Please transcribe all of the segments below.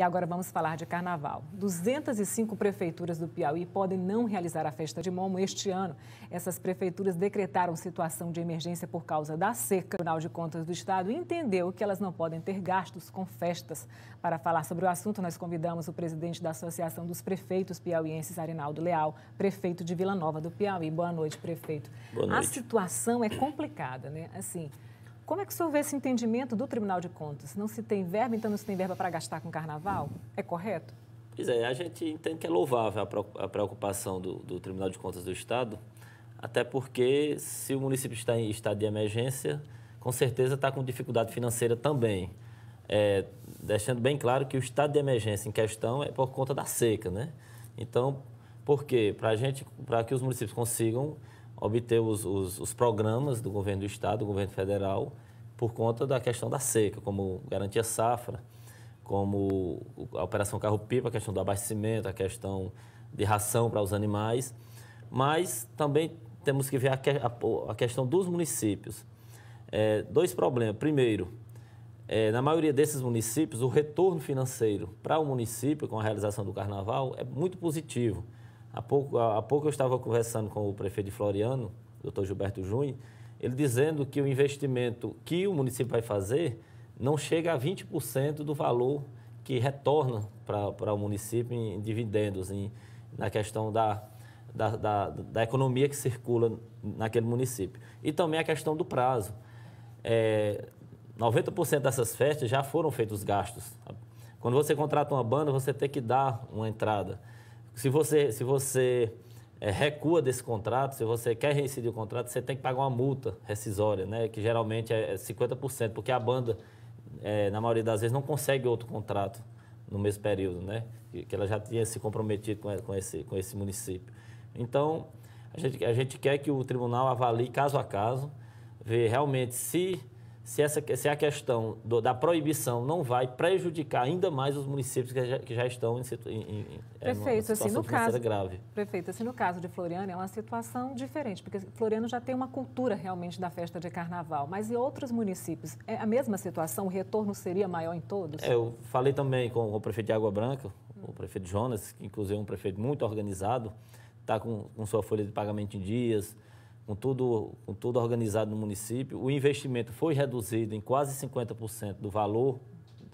E agora vamos falar de carnaval. 205 prefeituras do Piauí podem não realizar a festa de Momo este ano. Essas prefeituras decretaram situação de emergência por causa da seca. O Tribunal de Contas do Estado entendeu que elas não podem ter gastos com festas. Para falar sobre o assunto, nós convidamos o presidente da Associação dos Prefeitos Piauienses, Arinaldo Leal, prefeito de Vila Nova do Piauí. Boa noite, prefeito. Boa noite. A situação é complicada, né? Assim, como é que o senhor vê esse entendimento do Tribunal de Contas? Não se tem verba, então não se tem verba para gastar com carnaval? É correto? Pois é, a gente entende que é louvável a preocupação do, do Tribunal de Contas do Estado, até porque se o município está em estado de emergência, com certeza está com dificuldade financeira também. É, deixando bem claro que o estado de emergência em questão é por conta da seca, né? Então, por quê? Para gente, para que os municípios consigam obter os, os, os, programas do governo do Estado, do governo federal, por conta da questão da seca, como garantia safra, como a operação carro-pipa, a questão do abastecimento, a questão de ração para os animais. Mas também temos que ver a, que, a, a questão dos municípios. É, dois problemas. Primeiro, é, na maioria desses municípios, o retorno financeiro para o município com a realização do carnaval é muito positivo. Há pouco, há pouco eu estava conversando com o prefeito de Floriano, doutor Gilberto Juni, ele dizendo que o investimento que o município vai fazer não chega a 20% do valor que retorna para o município em dividendos, em, na questão da, da, da, da, economia que circula naquele município. E também a questão do prazo. É, 90% dessas festas já foram feitos gastos. Quando você contrata uma banda, você tem que dar uma entrada se você, se você é, recua desse contrato, se você quer rescindir o contrato, você tem que pagar uma multa rescisória, né? que geralmente é 50%, é porque a banda, é, na maioria das vezes, não consegue outro contrato no mesmo período, né? que ela já tinha se comprometido com, com, esse, com esse município. Então, a gente, a gente quer que o tribunal avalie caso a caso, ver realmente se se, essa, se a questão do, da proibição não vai prejudicar ainda mais os municípios que já, que já estão em, em, em é, prefeito, assim, no caso, grave. Prefeito, assim, no caso de Floriano é uma situação diferente, porque Floriano já tem uma cultura realmente da festa de carnaval, mas em outros municípios é a mesma situação? O retorno seria maior em todos? É, eu falei também com o prefeito de Água Branca, hum. o prefeito Jonas, que inclusive é um prefeito muito organizado, está com, com sua folha de pagamento em dias, com tudo, com tudo organizado no município. O investimento foi reduzido em quase 50% do valor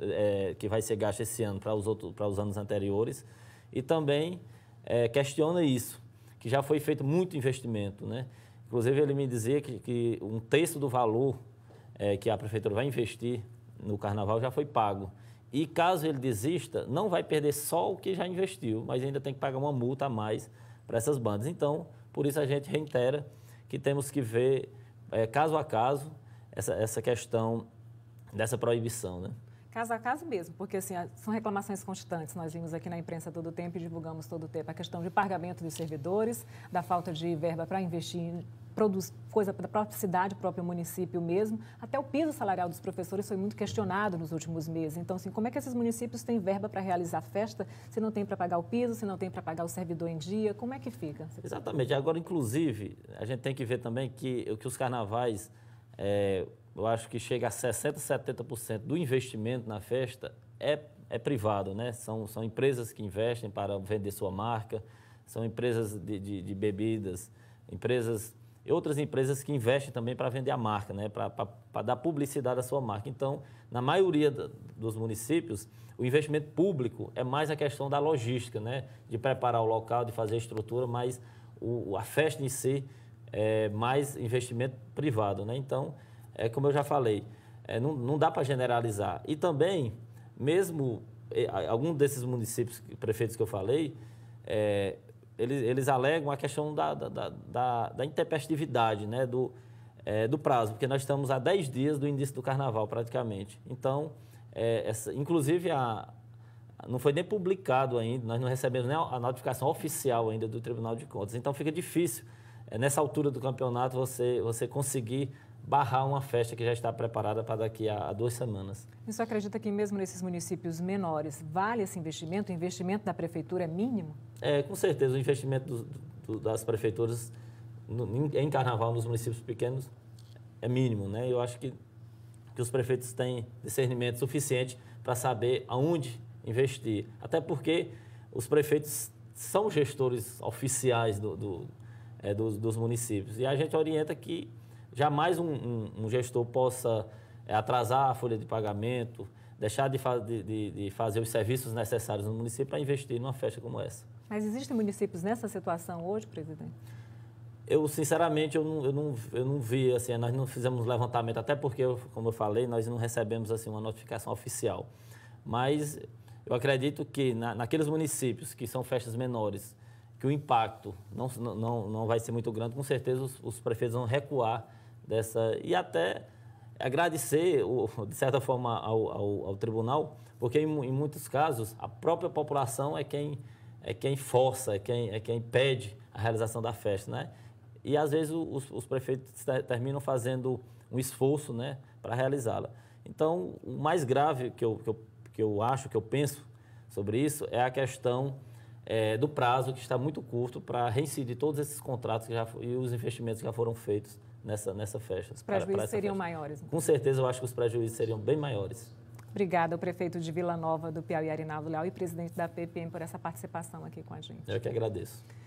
é, que vai ser gasto esse ano para os, outros, para os anos anteriores. E também é, questiona isso, que já foi feito muito investimento. Né? Inclusive, ele me dizia que, que um terço do valor é, que a prefeitura vai investir no carnaval já foi pago. E caso ele desista, não vai perder só o que já investiu, mas ainda tem que pagar uma multa a mais para essas bandas. Então, por isso a gente reitera que temos que ver é, caso a caso essa, essa questão dessa proibição, né? Caso a caso mesmo, porque assim, são reclamações constantes. Nós vimos aqui na imprensa todo o tempo e divulgamos todo o tempo a questão de pagamento dos servidores, da falta de verba para investir produz coisa da própria cidade, próprio município mesmo. Até o piso salarial dos professores foi muito questionado nos últimos meses. Então, assim, como é que esses municípios têm verba para realizar festa se não tem para pagar o piso, se não tem para pagar o servidor em dia? Como é que fica? Exatamente. Agora, inclusive, a gente tem que ver também que, que os carnavais, é, eu acho que chega a 60%, 70% do investimento na festa é, é privado, né? São, são empresas que investem para vender sua marca, são empresas de, de, de bebidas, empresas e outras empresas que investem também para vender a marca, né? para dar publicidade à sua marca. Então, na maioria dos municípios, o investimento público é mais a questão da logística, né? de preparar o local, de fazer a estrutura, mas o, a festa em si é mais investimento privado. Né? Então, é como eu já falei, é, não, não dá para generalizar. E também, mesmo é, algum desses municípios, prefeitos que eu falei, é, eles, eles alegam a questão da, da, da, da intempestividade né, do, é, do prazo, porque nós estamos a 10 dias do início do carnaval, praticamente. Então, é, essa, inclusive, a, não foi nem publicado ainda, nós não recebemos nem a notificação oficial ainda do Tribunal de Contas. Então, fica difícil, é, nessa altura do campeonato, você, você conseguir barrar uma festa que já está preparada para daqui a, a duas semanas. E você acredita que mesmo nesses municípios menores vale esse investimento? O investimento da prefeitura é mínimo? É, com certeza. O investimento do, do, das prefeituras no, em, em carnaval nos municípios pequenos é mínimo, né? Eu acho que, que os prefeitos têm discernimento suficiente para saber aonde investir. Até porque os prefeitos são gestores oficiais do, do é, dos, dos municípios. E a gente orienta que jamais um, um, um gestor possa é, atrasar a folha de pagamento, deixar de, fa de, de fazer os serviços necessários no município para investir numa festa como essa. Mas existem municípios nessa situação hoje, presidente? Eu, sinceramente, eu não, eu não, eu não vi, assim, nós não fizemos levantamento, até porque, como eu falei, nós não recebemos, assim, uma notificação oficial. Mas eu acredito que na, naqueles municípios que são festas menores, que o impacto não, não, não vai ser muito grande, com certeza os, os prefeitos vão recuar dessa e até agradecer, de certa forma, ao, ao, ao tribunal, porque em, em, muitos casos a própria população é quem, é quem força, é quem, é quem pede a realização da festa, né? E às vezes os, os prefeitos terminam fazendo um esforço, né, para realizá-la. Então, o mais grave que eu, que, eu, que eu acho, que eu penso sobre isso, é a questão é, do prazo que está muito curto para reincidir todos esses contratos já, e os investimentos que já foram feitos nessa, nessa festa. Os prejuízos para, seriam festa. maiores? Então. Com certeza, eu acho que os prejuízos seriam bem maiores. Obrigada ao prefeito de Vila Nova do Piauí, Arinaldo Leal, e presidente da PPM por essa participação aqui com a gente. Eu que agradeço.